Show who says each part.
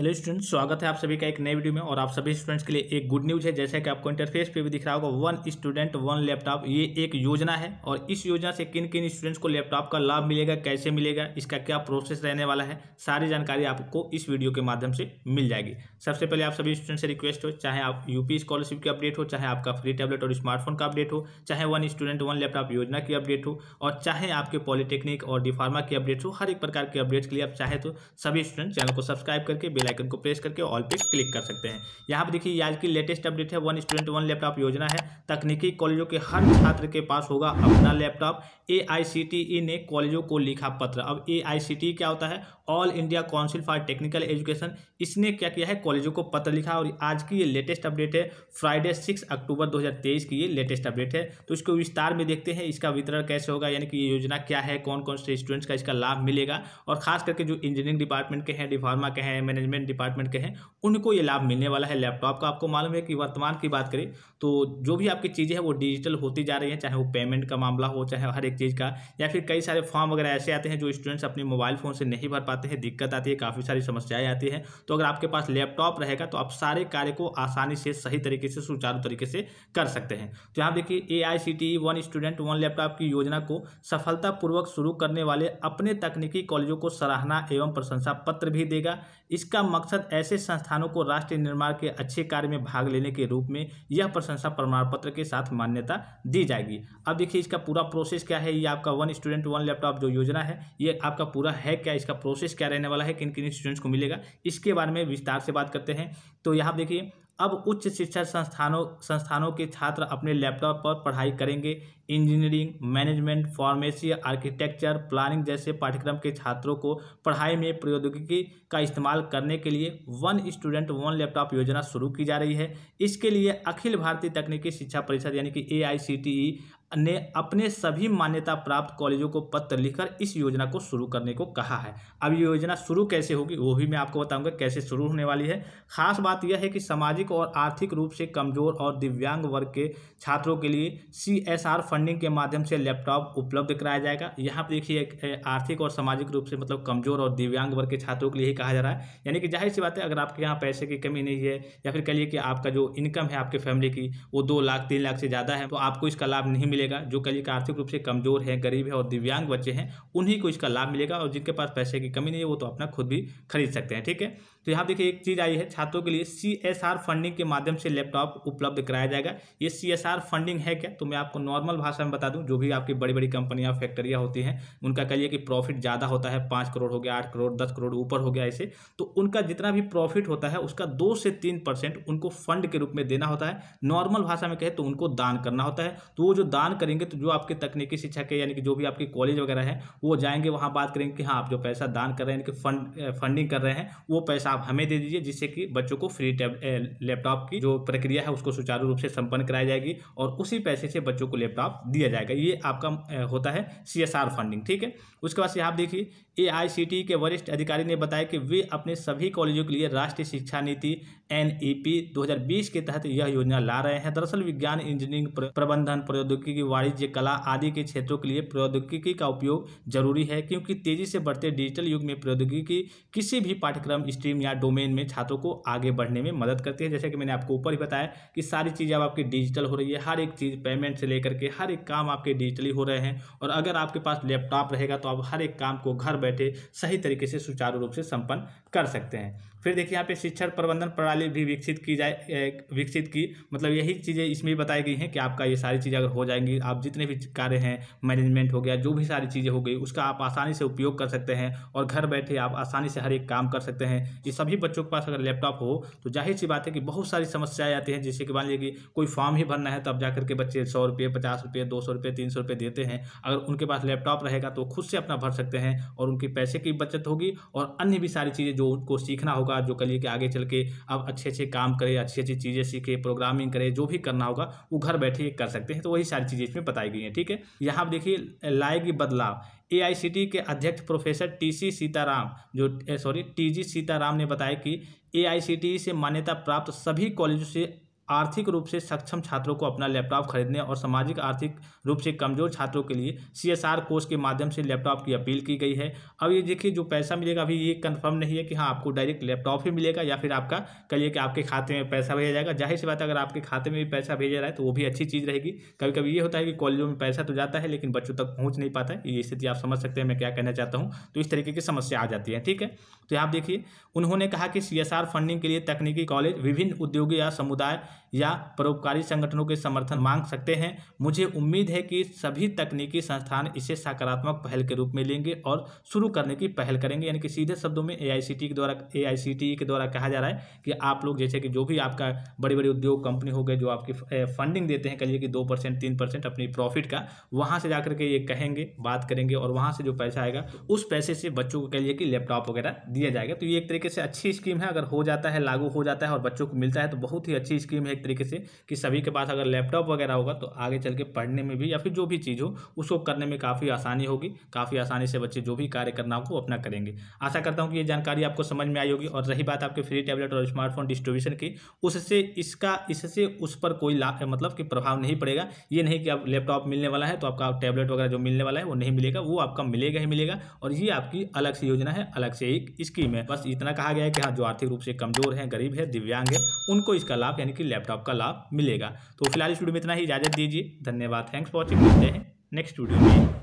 Speaker 1: hello students स्वागत है आप सभी का एक नए वीडियो में और आप सभी स्टूडेंट्स के लिए एक गुड न्यूज़ है जैसे कि आपको इंटरफेस पे भी दिख रहा होगा वन स्टूडेंट वन लैपटॉप ये एक योजना है और इस योजना से किन किन स्टूडेंट्स को लैपटॉप का लाभ मिलेगा कैसे मिलेगा इसका क्या प्रोसेस रहने वाला है सारी जानकारी आपको इस वीडियो के माध्यम से मिल जाएगी सबसे पहले आप सभी स्टूडेंट से रिक्वेस्ट हो चाहे आप यूपी स्कॉलरशिप की अपडेट हो चाहे आपका फ्री टैबलेट और स्मार्टफोन का अपडेट हो चाहे वन स्टूडेंट वन लैपटॉप योजना की अपडेट हो और चाहे आपके पॉलिटेक्निक और डिफार्मा की अपडेट हो हर एक प्रकार के अपडेट्स के लिए आप चाहे तो सभी स्टूडेंट चैनल को सब्सक्राइब करके बिला आइकन को प्रेस करके ऑल पे क्लिक कर सकते हैं यहाँ पर देखिए आज की लेटेस्ट अपडेट है वन स्टूडेंट वन लैपटॉप योजना है तकनीकी कॉलेजों के हर छात्र के पास होगा अपना लैपटॉप ए e ने कॉलेजों को लिखा पत्र अब ए e क्या होता है all India council for technical education इसने क्या किया है कॉलेजों को पत्र लिखा और आज की ये लेटेस्ट अपडेट है फ्राइडे सिक्स अक्टूबर 2023 की ये लेटेस्ट अपडेट है तो इसको विस्तार में देखते हैं इसका वितरण कैसे होगा यानी कि ये योजना क्या है कौन कौन से स्टूडेंट्स का इसका लाभ मिलेगा और खास करके जो इंजीनियरिंग डिपार्टमेंट के हैं डिफार्मा के हैं मैनेजमेंट मैनेजमेंट डिपार्टमेंट के हैं उनको ये लाभ मिलने वाला है लैपटॉप का आपको मालूम है कि वर्तमान की बात करें तो जो भी आपकी चीज़ें हैं वो डिजिटल होती जा रही हैं चाहे वो पेमेंट का मामला हो चाहे हर एक चीज़ का या फिर कई सारे फॉर्म वगैरह ऐसे आते हैं जो स्टूडेंट्स अपने मोबाइल फ़ोन से नहीं भर पाते हैं दिक्कत आती है काफ़ी सारी समस्याएँ आती हैं तो अगर आपके पास लैपटॉप रहेगा तो आप सारे कार्य को आसानी से सही तरीके से सुचारू तरीके से कर सकते हैं तो यहाँ देखिए ए वन स्टूडेंट वन लैपटॉप की योजना को सफलतापूर्वक शुरू करने वाले अपने तकनीकी कॉलेजों को सराहना एवं प्रशंसा पत्र भी देगा इसका इसका मकसद ऐसे संस्थानों को राष्ट्रीय निर्माण के अच्छे कार्य में भाग लेने के रूप में यह प्रशंसा प्रमाण पत्र के साथ मान्यता दी जाएगी अब देखिए इसका पूरा प्रोसेस क्या है ये आपका वन स्टूडेंट वन लैपटॉप जो योजना है ये आपका पूरा है क्या इसका प्रोसेस क्या रहने वाला है किन किन स्टूडेंट्स को मिलेगा इसके बारे में विस्तार से बात करते हैं तो यहाँ देखिए अब उच्च शिक्षा संस्थानों संस्थानों के छात्र अपने लैपटॉप पर पढ़ाई करेंगे engineering management pharmacy architecture planning जैसे पाठ्यक्रम के छात्रों को पढ़ाई में प्रौद्योगिकी का इस्तेमाल करने के लिए वन स्टूडेंट वन लैपटॉप योजना शुरू की जा रही है इसके लिए अखिल भारतीय तकनीकी शिक्षा परिषद यानी कि ए e ने अपने सभी मान्यता प्राप्त कॉलेजों को पत्र लिखकर इस योजना को शुरू करने को कहा है अब ये योजना शुरू कैसे होगी वो भी मैं आपको बताऊंगा कैसे शुरू होने वाली है खास बात यह है कि सामाजिक और आर्थिक रूप से कमजोर और दिव्यांग वर्ग के छात्रों के लिए C S R fund funding के माध्यम से लैपटॉप उपलब्ध कराया जाएगा यहाँ पर देखिए आर्थिक और सामाजिक रूप से मतलब कमजोर और दिव्यांग वर्ग के छात्रों के लिए ही कहा जा रहा है यानी कि जाहिर सी बात है अगर आपके यहाँ पैसे की कमी नहीं है या फिर कहिए कि आपका जो इनकम है आपके फैमिली की वो दो लाख तीन लाख से ज़्यादा है तो आपको इसका लाभ नहीं मिलेगा जो कहिए कि आर्थिक रूप से कमजोर है गरीब है और दिव्यांग बच्चे हैं उन्हीं को इसका लाभ मिलेगा और जिनके पास पैसे की कमी नहीं है वो तो अपना खुद भी खरीद सकते हैं ठीक है तो यहाँ देखिए एक चीज़ आई है छात्रों के लिए सी एस आर फंडिंग के माध्यम से लैपटॉप उपलब्ध कराया जाएगा ये सी एस आर फंडिंग है क्या तो मैं आपको नॉर्मल भाषा में बता दूँ जो भी आपकी बड़ी बड़ी कंपनियाँ फैक्ट्रियाँ होती हैं उनका कहिए कि प्रॉफिट ज़्यादा होता है पाँच करोड़ हो गया आठ करोड़ दस करोड़ ऊपर हो गया ऐसे तो उनका जितना भी प्रॉफिट होता है उसका दो से तीन परसेंट उनको फंड के रूप में देना होता है नॉर्मल भाषा में कहे तो उनको दान करना होता है तो वो जो दान करेंगे तो जो आपके तकनीकी शिक्षा के यानी कि जो भी आपके कॉलेज वगैरह है वो जाएंगे वहाँ बात करेंगे कि हाँ आप जो पैसा दान कर रहे हैं यानी कि फंड फंडिंग कर रहे हैं वो पैसा आप हमें दे दीजिए जिससे कि बच्चों को फ्री लैपटॉप की जो प्रक्रिया है उसको सुचारू रूप से संपन्न कराई जाएगी और उसी पैसे से बच्चों को लैपटॉप दिया जाएगा ये आपका होता है सी फंडिंग ठीक है उसके बाद यहाँ देखिए ए e के वरिष्ठ अधिकारी ने बताया कि वे अपने सभी कॉलेजों के लिए राष्ट्रीय शिक्षा नीति एन 2020 e के तहत यह योजना ला रहे हैं दरअसल विज्ञान इंजीनियरिंग प्रबंधन प्रौद्योगिकी वाणिज्य कला आदि के क्षेत्रों के लिए प्रौद्योगिकी का उपयोग जरूरी है क्योंकि तेजी से बढ़ते डिजिटल युग में प्रौद्योगिकी किसी भी पाठ्यक्रम स्ट्रीम डोमेन या डोमेन में छात्रों को आगे बढ़ने में मदद करती है जैसे कि मैंने आपको ऊपर ही बताया कि सारी चीज़ अब आपकी डिजिटल हो रही है हर एक चीज़ पेमेंट से लेकर के हर एक काम आपके डिजिटली हो रहे हैं और अगर आपके पास लैपटॉप रहेगा तो आप हर एक काम को घर बैठे सही तरीके से सुचारू रूप से संपन्न कर सकते हैं फिर देखिए यहाँ पे शिक्षण प्रबंधन प्रणाली भी विकसित की जाए विकसित की मतलब यही चीज़ें इसमें बताई गई हैं कि आपका ये सारी चीज़ें अगर हो जाएंगी आप जितने भी कार्य हैं मैनेजमेंट हो गया जो भी सारी चीज़ें हो गई उसका आप आसानी से उपयोग कर सकते हैं और घर बैठे आप आसानी से हर एक काम कर सकते हैं ये सभी बच्चों के पास अगर लैपटॉप हो तो जाहिर सी बात है कि बहुत सारी समस्याएँ आती हैं जैसे कि मान लीजिए कि कोई फॉर्म ही भरना है तब जा करके बच्चे सौ रुपये पचास रुपये दो सौ रुपये तीन सौ रुपये देते हैं अगर उनके पास लैपटॉप रहेगा तो खुद से अपना भर सकते हैं और उनकी पैसे की बचत होगी और अन्य भी सारी चीज़ें जो उनको सीखना होगा जो करिए कि आगे चल के अब अच्छे अच्छे काम करें अच्छी अच्छी चीज़ें सीखे प्रोग्रामिंग करें जो भी करना होगा वो घर बैठे कर सकते हैं तो वही सारी चीज़ें इसमें बताई गई हैं ठीक है यहाँ आप देखिए लाएगी बदलाव ए के अध्यक्ष प्रोफेसर टीसी सीताराम जो सॉरी टीजी सीताराम ने बताया कि ए से मान्यता प्राप्त सभी कॉलेजों से आर्थिक रूप से सक्षम छात्रों को अपना लैपटॉप खरीदने और सामाजिक आर्थिक रूप से कमजोर छात्रों के लिए सी एस आर कोर्स के माध्यम से लैपटॉप की अपील की गई है अब ये देखिए जो पैसा मिलेगा अभी ये कंफर्म नहीं है कि हाँ आपको डायरेक्ट लैपटॉप ही मिलेगा या फिर आपका कहिए कि आपके खाते में पैसा भेजा जाएगा जाहिर सी बात अगर आपके खाते में भी पैसा भेजा जाए तो वो भी अच्छी चीज़ रहेगी कभी कभी ये होता है कि कॉलेजों में पैसा तो जाता है लेकिन बच्चों तक पहुँच नहीं पाता है ये स्थिति आप समझ सकते हैं मैं क्या कहना चाहता हूँ तो इस तरीके की समस्या आ जाती है ठीक है तो आप देखिए उन्होंने कहा कि सी फंडिंग के लिए तकनीकी कॉलेज विभिन्न उद्योगी या समुदाय या परोपकारी संगठनों के समर्थन मांग सकते हैं मुझे उम्मीद है कि सभी तकनीकी संस्थान इसे सकारात्मक पहल के रूप में लेंगे और शुरू करने की पहल करेंगे यानी कि सीधे शब्दों में ए के द्वारा ए के द्वारा कहा जा रहा है कि आप लोग जैसे कि जो भी आपका बड़ी बड़ी उद्योग कंपनी हो गए जो आपकी फंडिंग देते हैं कहिए कि दो परसेंट तीन परसेंट अपनी प्रॉफिट का वहाँ से जा करके ये कहेंगे बात करेंगे और वहाँ से जो पैसा आएगा उस पैसे से बच्चों को कहिए कि लैपटॉप वगैरह दिया जाएगा तो ये एक तरीके से अच्छी स्कीम है अगर हो जाता है लागू हो जाता है और बच्चों को मिलता है तो बहुत ही अच्छी स्कीम है एक तरीके से कि सभी के पास अगर लैपटॉप वगैरह होगा तो आगे चल के पढ़ने में भी या फिर जो भी चीज़ हो उसको करने में काफ़ी आसानी होगी काफ़ी आसानी से बच्चे जो भी कार्य करना हो अपना करेंगे आशा करता हूँ कि ये जानकारी आपको समझ में आई होगी और रही बात आपके फ्री टैबलेट और स्मार्टफोन डिस्ट्रीब्यूशन की उससे इसका इससे उस पर कोई लाभ मतलब कि प्रभाव नहीं पड़ेगा ये नहीं कि आप लैपटॉप मिलने वाला है तो आपका टैबलेट वगैरह जो मिलने वाला है वो नहीं मिलेगा वो आपका मिलेगा ही मिलेगा और ये आपकी अलग से योजना है अलग से एक स्कीम है बस इतना कहा गया है कि हाँ जो आर्थिक रूप से कमजोर है गरीब है दिव्यांग है उनको इसका लाभ यानी कि लैपटॉप लैपटॉप का लाभ मिलेगा तो फिलहाल इस वीडियो में इतना ही इजाजत दीजिए धन्यवाद थैंक्स फॉर वॉचिंग मिलते हैं नेक्स्ट वीडियो में